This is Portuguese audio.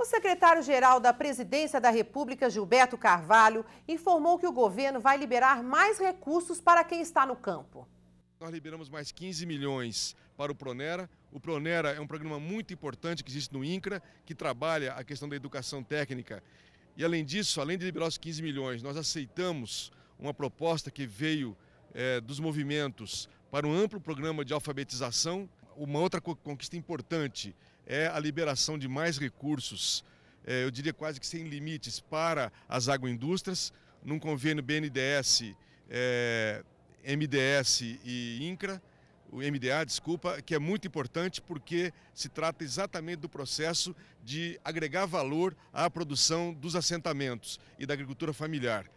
O secretário-geral da Presidência da República, Gilberto Carvalho, informou que o governo vai liberar mais recursos para quem está no campo. Nós liberamos mais 15 milhões para o Pronera. O Pronera é um programa muito importante que existe no INCRA, que trabalha a questão da educação técnica. E além disso, além de liberar os 15 milhões, nós aceitamos uma proposta que veio é, dos movimentos para um amplo programa de alfabetização. Uma outra conquista importante é a liberação de mais recursos, é, eu diria quase que sem limites, para as agroindústrias, num convênio BNDES, é, MDS e INCRA, o MDA, desculpa, que é muito importante porque se trata exatamente do processo de agregar valor à produção dos assentamentos e da agricultura familiar.